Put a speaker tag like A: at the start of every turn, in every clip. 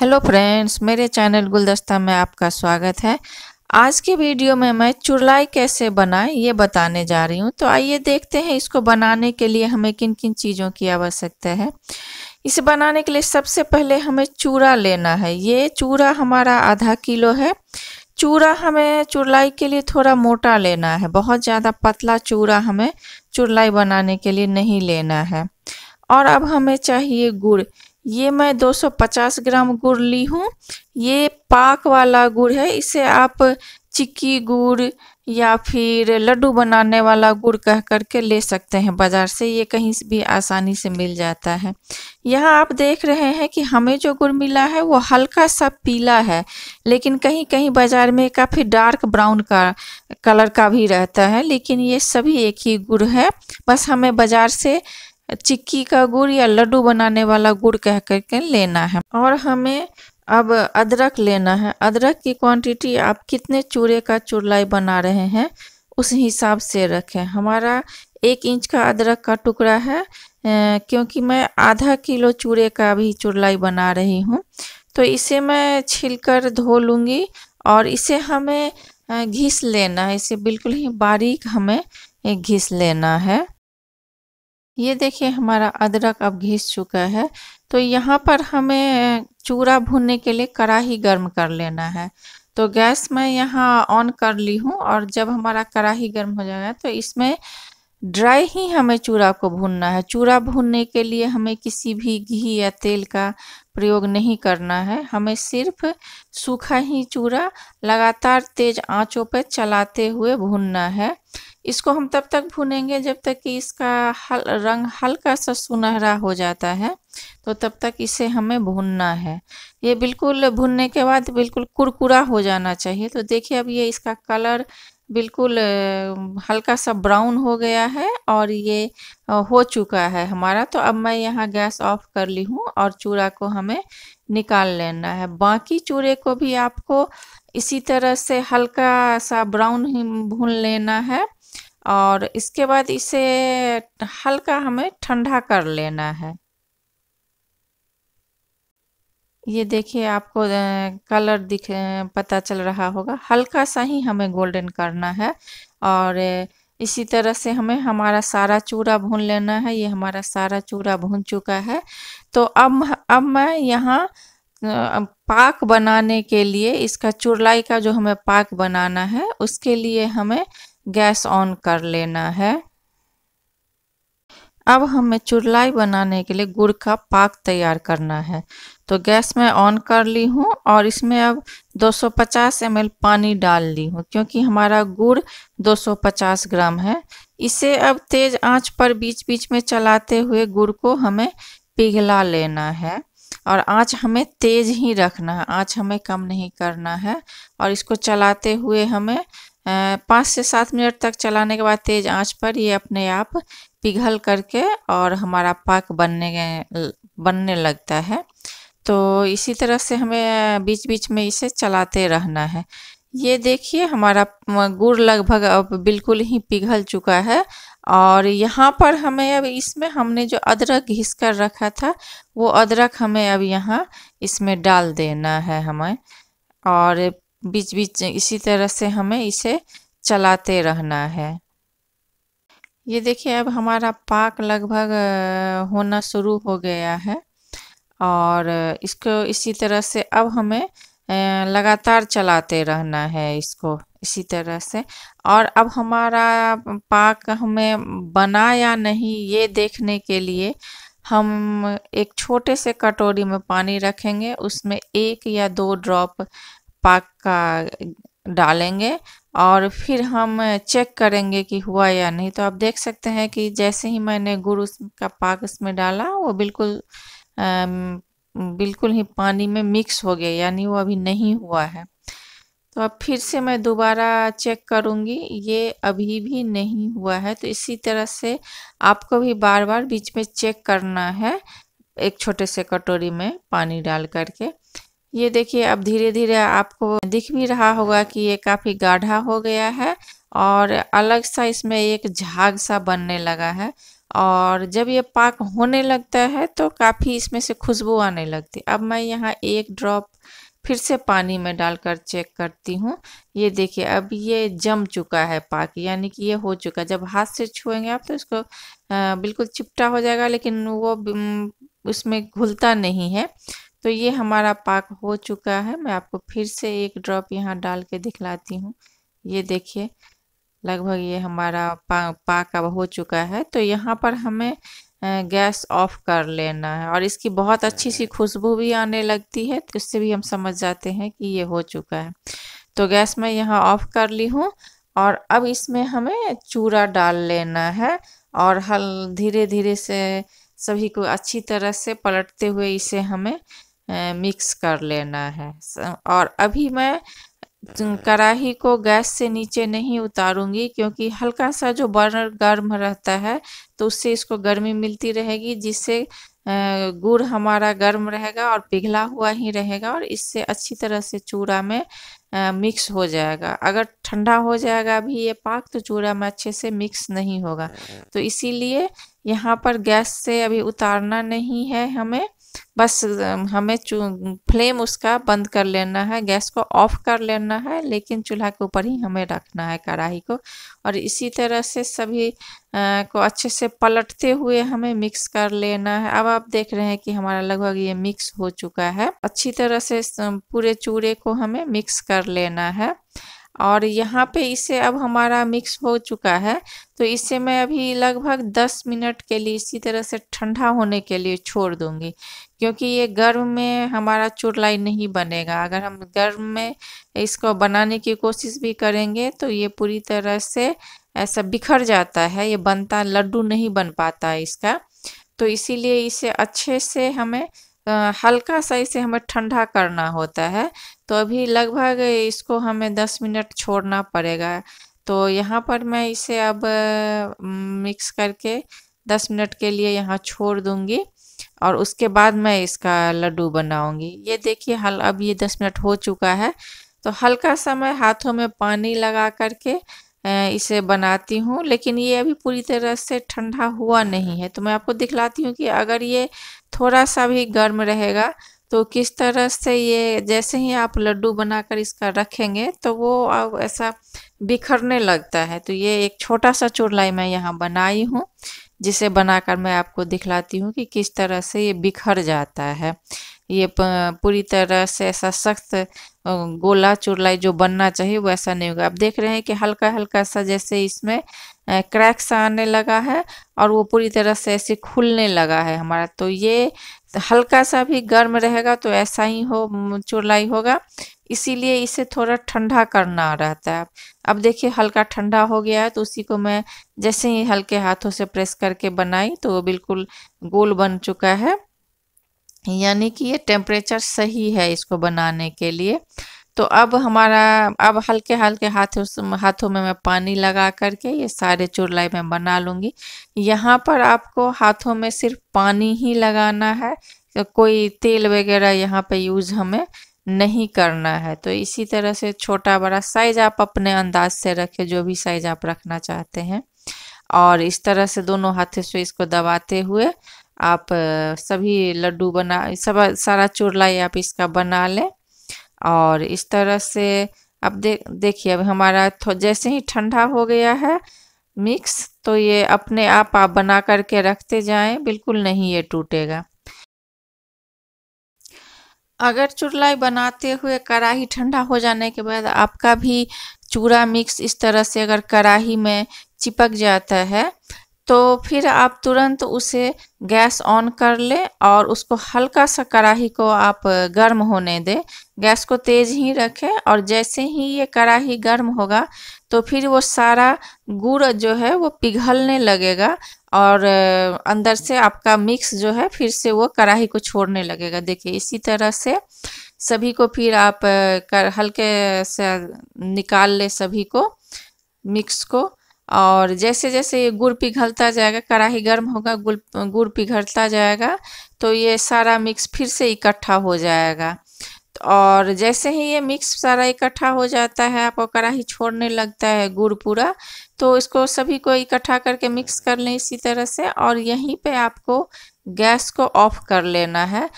A: Hello friends मेरे channel गुलदस्ता में आपका स्वागत है आज के वीडियो में मैं चुरलाई कैसे बनाएं ये बताने जा रही हूँ तो आइए देखते हैं इसको बनाने के लिए हमें किन किन चीज़ों की आवश्यकता है इसे बनाने के लिए सबसे पहले हमें चूड़ा लेना है ये चूड़ा हमारा आधा किलो है चूड़ा हमें चुरलाई के लिए थोड़ा मोटा लेना है बहुत ज़्यादा पतला चूड़ा हमें चुरलाई बनाने के लिए नहीं लेना है और अब हमें चाहिए गुड़ ये मैं 250 ग्राम गुड़ ली हूँ ये पाक वाला गुड़ है इसे आप चिक्की गुड़ या फिर लड्डू बनाने वाला गुड़ कह करके ले सकते हैं बाज़ार से ये कहीं भी आसानी से मिल जाता है यहाँ आप देख रहे हैं कि हमें जो गुड़ मिला है वो हल्का सा पीला है लेकिन कहीं कहीं बाज़ार में काफ़ी डार्क ब्राउन का कलर का भी रहता है लेकिन ये सभी एक ही गुड़ है बस हमें बाज़ार से चिक्की का गुड़ या लड्डू बनाने वाला गुड़ कह करके लेना है और हमें अब अदरक लेना है अदरक की क्वांटिटी आप कितने चूड़े का चुरलाई बना रहे हैं उस हिसाब से रखें हमारा एक इंच का अदरक का टुकड़ा है क्योंकि मैं आधा किलो चूड़े का भी चुरलाई बना रही हूँ तो इसे मैं छिलकर धो लूँगी और इसे हमें घिस लेना है इसे बिल्कुल ही बारीक हमें घिस लेना है ये देखिए हमारा अदरक अब घिस चुका है तो यहाँ पर हमें चूरा भूनने के लिए कड़ाही गर्म कर लेना है तो गैस मैं यहाँ ऑन कर ली हूँ और जब हमारा कड़ाही गर्म हो जाएगा तो इसमें ड्राई ही हमें चूड़ा को भूनना है चूड़ा भूनने के लिए हमें किसी भी घी या तेल का प्रयोग नहीं करना है हमें सिर्फ सूखा ही चूड़ा लगातार तेज आंचों पर चलाते हुए भूनना है इसको हम तब तक भूनेंगे जब तक कि इसका हल रंग हल्का सा सुनहरा हो जाता है तो तब तक इसे हमें भूनना है ये बिल्कुल भूनने के बाद बिल्कुल कुरकुरा हो जाना चाहिए तो देखिए अब ये इसका कलर बिल्कुल हल्का सा ब्राउन हो गया है और ये हो चुका है हमारा तो अब मैं यहाँ गैस ऑफ कर ली हूँ और चूड़ा को हमें निकाल लेना है बाकी चूड़े को भी आपको इसी तरह से हल्का सा ब्राउन ही भून लेना है और इसके बाद इसे हल्का हमें ठंडा कर लेना है ये देखिए आपको कलर दिख पता चल रहा होगा हल्का सा ही हमें गोल्डन करना है और इसी तरह से हमें हमारा सारा चूड़ा भून लेना है ये हमारा सारा चूड़ा भून चुका है तो अब अब मैं यहाँ पाक बनाने के लिए इसका चुरलाई का जो हमें पाक बनाना है उसके लिए हमें गैस ऑन कर लेना है अब हमें चुरलाई बनाने के लिए गुड़ का पाक तैयार करना है तो गैस मैं ऑन कर ली हूँ और इसमें अब 250 सौ पानी डाल ली हूँ क्योंकि हमारा गुड़ 250 ग्राम है इसे अब तेज आंच पर बीच बीच में चलाते हुए गुड़ को हमें पिघला लेना है और आंच हमें तेज ही रखना है आंच हमें कम नहीं करना है और इसको चलाते हुए हमें पाँच से सात मिनट तक चलाने के बाद तेज़ आंच पर ये अपने आप पिघल करके और हमारा पाक बनने बनने लगता है तो इसी तरह से हमें बीच बीच में इसे चलाते रहना है ये देखिए हमारा गुड़ लगभग अब बिल्कुल ही पिघल चुका है और यहाँ पर हमें अब इसमें हमने जो अदरक घिस कर रखा था वो अदरक हमें अब यहाँ इसमें डाल देना है हमें और बीच बीच इसी तरह से हमें इसे चलाते रहना है ये देखिए अब हमारा पाक लगभग होना शुरू हो गया है और इसको इसी तरह से अब हमें लगातार चलाते रहना है इसको इसी तरह से और अब हमारा पाक हमें बना या नहीं ये देखने के लिए हम एक छोटे से कटोरी में पानी रखेंगे उसमें एक या दो ड्रॉप पाक का डालेंगे और फिर हम चेक करेंगे कि हुआ या नहीं तो आप देख सकते हैं कि जैसे ही मैंने गुड़ उसका पाक उसमें डाला वो बिल्कुल आ, बिल्कुल ही पानी में मिक्स हो गया यानी वो अभी नहीं हुआ है तो अब फिर से मैं दोबारा चेक करूँगी ये अभी भी नहीं हुआ है तो इसी तरह से आपको भी बार बार बीच में चेक करना है एक छोटे से कटोरी में पानी डाल करके ये देखिए अब धीरे धीरे आपको दिख भी रहा होगा कि ये काफ़ी गाढ़ा हो गया है और अलग सा इसमें एक झाग सा बनने लगा है और जब ये पाक होने लगता है तो काफ़ी इसमें से खुशबू आने लगती अब मैं यहाँ एक ड्रॉप फिर से पानी में डालकर चेक करती हूँ ये देखिए अब ये जम चुका है पाक यानी कि ये हो चुका जब हाथ से छुएंगे आप तो इसको बिल्कुल चिपटा हो जाएगा लेकिन वो उसमें घुलता नहीं है तो ये हमारा पाक हो चुका है मैं आपको फिर से एक ड्रॉप यहाँ डाल के दिखलाती हूँ ये देखिए लगभग ये हमारा पा, पाक अब हो चुका है तो यहाँ पर हमें गैस ऑफ कर लेना है और इसकी बहुत अच्छी सी हम्म। खुशबू भी आने लगती है तो इससे भी हम समझ जाते हैं कि ये हो चुका है तो गैस मैं यहाँ ऑफ कर ली हूँ और अब इसमें हमें चूरा डाल लेना है और हल धीरे धीरे से सभी को अच्छी तरह से पलटते हुए इसे हमें मिक्स कर लेना है और अभी मैं कढ़ाही को गैस से नीचे नहीं उतारूंगी क्योंकि हल्का सा जो बर्नर गर्म रहता है तो उससे इसको गर्मी मिलती रहेगी जिससे गुड़ हमारा गर्म रहेगा और पिघला हुआ ही रहेगा और इससे अच्छी तरह से चूड़ा में मिक्स हो जाएगा अगर ठंडा हो जाएगा अभी ये पाक तो चूड़ा में अच्छे से मिक्स नहीं होगा तो इसीलिए यहाँ पर गैस से अभी उतारना नहीं है हमें बस हमें फ्लेम उसका बंद कर लेना है गैस को ऑफ कर लेना है लेकिन चूल्हा के ऊपर ही हमें रखना है कढ़ाई को और इसी तरह से सभी आ, को अच्छे से पलटते हुए हमें मिक्स कर लेना है अब आप देख रहे हैं कि हमारा लगभग ये मिक्स हो चुका है अच्छी तरह से पूरे चूड़े को हमें मिक्स कर लेना है और यहाँ पे इसे अब हमारा मिक्स हो चुका है तो इसे मैं अभी लगभग 10 मिनट के लिए इसी तरह से ठंडा होने के लिए छोड़ दूंगी क्योंकि ये गर्म में हमारा चुरलाई नहीं बनेगा अगर हम गर्म में इसको बनाने की कोशिश भी करेंगे तो ये पूरी तरह से ऐसा बिखर जाता है ये बनता लड्डू नहीं बन पाता इसका तो इसीलिए इसे अच्छे से हमें हल्का सा इसे हमें ठंडा करना होता है तो अभी लगभग इसको हमें दस मिनट छोड़ना पड़ेगा तो यहाँ पर मैं इसे अब मिक्स करके दस मिनट के लिए यहाँ छोड़ दूँगी और उसके बाद मैं इसका लड्डू बनाऊँगी ये देखिए हल अब ये दस मिनट हो चुका है तो हल्का सा मैं हाथों में पानी लगा करके इसे बनाती हूँ लेकिन ये अभी पूरी तरह से ठंडा हुआ नहीं है तो मैं आपको दिखलाती हूँ कि अगर ये थोड़ा सा भी गर्म रहेगा तो किस तरह से ये जैसे ही आप लड्डू बनाकर इसका रखेंगे तो वो अब ऐसा बिखरने लगता है तो ये एक छोटा सा चुरलाई मैं यहाँ बनाई हूँ जिसे बनाकर मैं आपको दिखलाती हूँ कि किस तरह से ये बिखर जाता है ये पूरी तरह से ऐसा सख्त गोला चुरलाई जो बनना चाहिए वो ऐसा नहीं होगा आप देख रहे हैं कि हल्का हल्का सा जैसे इसमें क्रैक्स आने लगा है और वो पूरी तरह से ऐसे खुलने लगा है हमारा तो ये तो हल्का सा भी गर्म रहेगा तो ऐसा ही हो चुरलाई होगा इसीलिए इसे थोड़ा ठंडा करना रहता है अब देखिए हल्का ठंडा हो गया है तो उसी को मैं जैसे ही हल्के हाथों से प्रेस करके बनाई तो वो बिल्कुल गोल बन चुका है यानी कि ये टेम्परेचर सही है इसको बनाने के लिए तो अब हमारा अब हल्के हल्के हाथों हाथों में मैं पानी लगा करके ये सारे चुरलाई मैं बना लूँगी यहाँ पर आपको हाथों में सिर्फ पानी ही लगाना है तो कोई तेल वगैरह यहाँ पे यूज़ हमें नहीं करना है तो इसी तरह से छोटा बड़ा साइज आप अपने अंदाज से रखें जो भी साइज आप रखना चाहते हैं और इस तरह से दोनों हाथों से इसको दबाते हुए आप सभी लड्डू बना सब सारा चुरलाई आप इसका बना लें और इस तरह से अब देख देखिए अब हमारा जैसे ही ठंडा हो गया है मिक्स तो ये अपने आप आप बना करके रखते जाएं बिल्कुल नहीं ये टूटेगा अगर चुरलाई बनाते हुए कढ़ाही ठंडा हो जाने के बाद आपका भी चूरा मिक्स इस तरह से अगर कढ़ाही में चिपक जाता है तो फिर आप तुरंत उसे गैस ऑन कर ले और उसको हल्का सा कढ़ाही को आप गर्म होने दें गैस को तेज ही रखें और जैसे ही ये कढ़ाही गर्म होगा तो फिर वो सारा गुड़ जो है वो पिघलने लगेगा और अंदर से आपका मिक्स जो है फिर से वो कढ़ाही को छोड़ने लगेगा देखिए इसी तरह से सभी को फिर आप कर हल्के से निकाल ले सभी को मिक्स को और जैसे जैसे ये गुड़ पिघलता जाएगा कढ़ाई गर्म होगा गुड़ गुड़ पिघलता जाएगा तो ये सारा मिक्स फिर से इकट्ठा हो जाएगा और जैसे ही ये मिक्स सारा इकट्ठा हो जाता है आपको कढ़ाई छोड़ने लगता है गुड़ पूरा तो इसको सभी को इकट्ठा करके मिक्स कर लें इसी तरह से और यहीं पे आपको गैस को ऑफ कर लेना है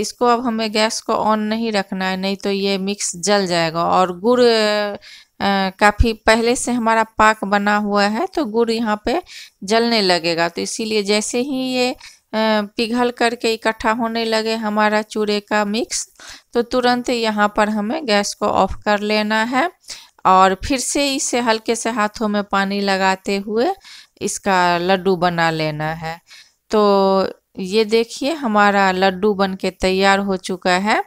A: इसको अब हमें गैस को ऑन नहीं रखना है नहीं तो ये मिक्स जल जाएगा और गुड़ काफ़ी पहले से हमारा पाक बना हुआ है तो गुड़ यहाँ पे जलने लगेगा तो इसीलिए जैसे ही ये पिघल करके इकट्ठा होने लगे हमारा चूड़े का मिक्स तो तुरंत यहाँ पर हमें गैस को ऑफ कर लेना है और फिर से इसे हल्के से हाथों में पानी लगाते हुए इसका लड्डू बना लेना है तो ये देखिए हमारा लड्डू बन के तैयार हो चुका है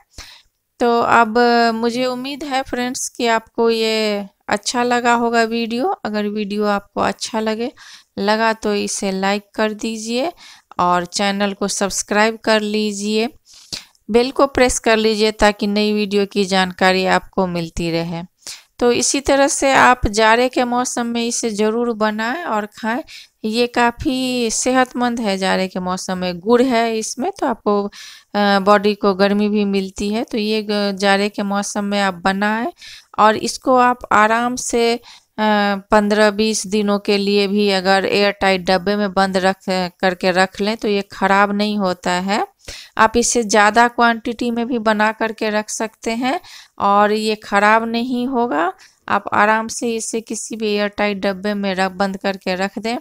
A: तो अब मुझे उम्मीद है फ्रेंड्स कि आपको ये अच्छा लगा होगा वीडियो अगर वीडियो आपको अच्छा लगे लगा तो इसे लाइक कर दीजिए और चैनल को सब्सक्राइब कर लीजिए बेल को प्रेस कर लीजिए ताकि नई वीडियो की जानकारी आपको मिलती रहे तो इसी तरह से आप जाड़े के मौसम में इसे ज़रूर बनाएं और खाएं ये काफ़ी सेहतमंद है जाड़े के मौसम में गुड़ है इसमें तो आपको बॉडी को गर्मी भी मिलती है तो ये जाड़े के मौसम में आप बनाएं और इसको आप आराम से पंद्रह बीस दिनों के लिए भी अगर एयर टाइट डब्बे में बंद रख करके रख लें तो ये ख़राब नहीं होता है आप इसे ज़्यादा क्वांटिटी में भी बना करके रख सकते हैं और ये ख़राब नहीं होगा आप आराम से इसे किसी भी एयर टाइट डब्बे में रख बंद करके रख दें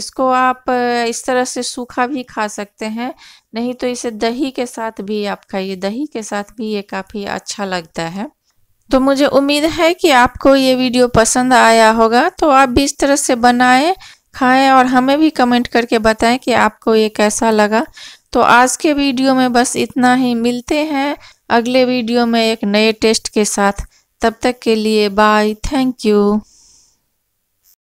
A: इसको आप इस तरह से सूखा भी खा सकते हैं नहीं तो इसे दही के साथ भी आप खाइए दही के साथ भी ये काफ़ी अच्छा लगता है तो मुझे उम्मीद है कि आपको ये वीडियो पसंद आया होगा तो आप भी इस तरह से बनाएं खाएं और हमें भी कमेंट करके बताएं कि आपको ये कैसा लगा तो आज के वीडियो में बस इतना ही मिलते हैं अगले वीडियो में एक नए टेस्ट के साथ तब तक के लिए बाय थैंक यू